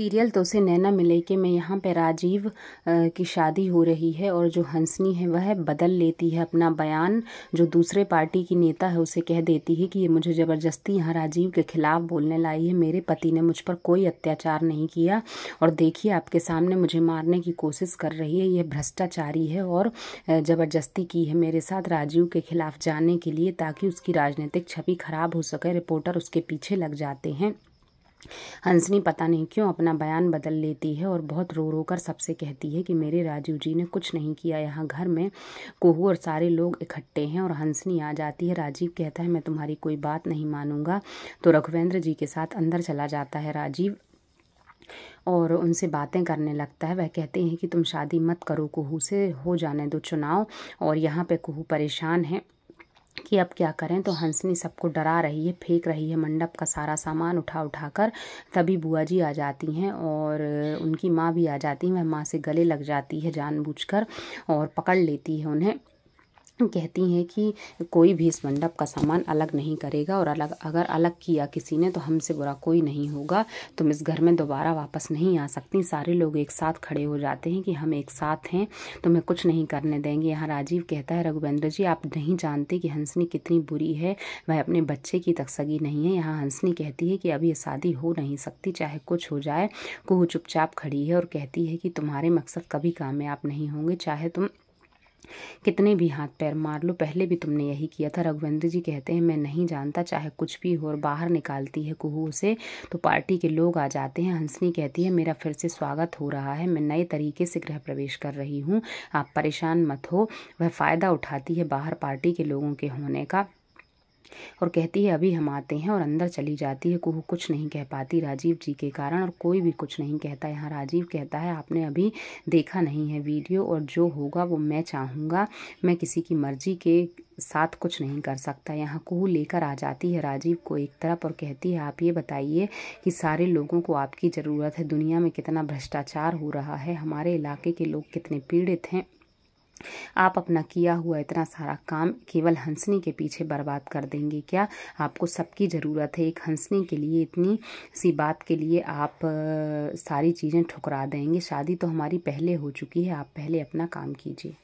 serial तो उसे नैना मिले के मैं यहाँ पे राजीव की शादी हो रही है और जो हंसनी है वह बदल लेती है अपना बयान जो दूसरे पार्टी की नेता है उसे कह देती है कि ये मुझे ज़बरदस्ती यहाँ राजीव के ख़िलाफ़ बोलने लाई है मेरे पति ने मुझ पर कोई अत्याचार नहीं किया और देखिए आपके सामने मुझे मारने की कोशिश कर रही है यह भ्रष्टाचारी है और ज़बरदस्ती की है मेरे साथ राजीव के ख़िलाफ़ जाने के लिए ताकि उसकी राजनीतिक छवि खराब हो सके रिपोर्टर उसके पीछे लग जाते हैं हंसनी पता नहीं क्यों अपना बयान बदल लेती है और बहुत रो रो कर सबसे कहती है कि मेरे राजू जी ने कुछ नहीं किया यहाँ घर में कोहू और सारे लोग इकट्ठे हैं और हंसनी आ जाती है राजीव कहता है मैं तुम्हारी कोई बात नहीं मानूंगा तो रघुवेंद्र जी के साथ अंदर चला जाता है राजीव और उनसे बातें करने लगता है वह कहते हैं कि तुम शादी मत करो कुहू से हो जाने दो चुनाव और यहाँ पे कुहू परेशान है कि अब क्या करें तो हंसनी सबको डरा रही है फेंक रही है मंडप का सारा सामान उठा उठा कर तभी बुआ जी आ जाती हैं और उनकी माँ भी आ जाती हैं वह माँ से गले लग जाती है जानबूझकर और पकड़ लेती है उन्हें कहती हैं कि कोई भी इस मंडप का सामान अलग नहीं करेगा और अलग अगर अलग किया किसी ने तो हमसे बुरा कोई नहीं होगा तुम इस घर में दोबारा वापस नहीं आ सकती सारे लोग एक साथ खड़े हो जाते हैं कि हम एक साथ हैं तुम्हें कुछ नहीं करने देंगे यहाँ राजीव कहता है रघुवेंद्र जी आप नहीं जानते कि हंसनी कितनी बुरी है वह अपने बच्चे की तक सगी नहीं है यहाँ हंसनी कहती है कि अभी ये शादी हो नहीं सकती चाहे कुछ हो जाए कुहू चुपचाप खड़ी है और कहती है कि तुम्हारे मकसद कभी कामयाब नहीं होंगे चाहे तुम कितने भी हाथ पैर मार लो पहले भी तुमने यही किया था रघुवेंद्र जी कहते हैं मैं नहीं जानता चाहे कुछ भी हो और बाहर निकालती है कुहू उसे तो पार्टी के लोग आ जाते हैं हंसनी कहती है मेरा फिर से स्वागत हो रहा है मैं नए तरीके से गृह प्रवेश कर रही हूँ आप परेशान मत हो वह फ़ायदा उठाती है बाहर पार्टी के लोगों के होने का और कहती है अभी हम आते हैं और अंदर चली जाती है कुहू कुछ नहीं कह पाती राजीव जी के कारण और कोई भी कुछ नहीं कहता यहाँ राजीव कहता है आपने अभी देखा नहीं है वीडियो और जो होगा वो मैं चाहूँगा मैं किसी की मर्जी के साथ कुछ नहीं कर सकता यहाँ कुहू लेकर आ जाती है राजीव को एक तरफ और कहती है आप ये बताइए कि सारे लोगों को आपकी ज़रूरत है दुनिया में कितना भ्रष्टाचार हो रहा है हमारे इलाके के लोग कितने पीड़ित हैं आप अपना किया हुआ इतना सारा काम केवल हंसने के पीछे बर्बाद कर देंगे क्या आपको सबकी ज़रूरत है एक हंसने के लिए इतनी सी बात के लिए आप सारी चीज़ें ठुकरा देंगे शादी तो हमारी पहले हो चुकी है आप पहले अपना काम कीजिए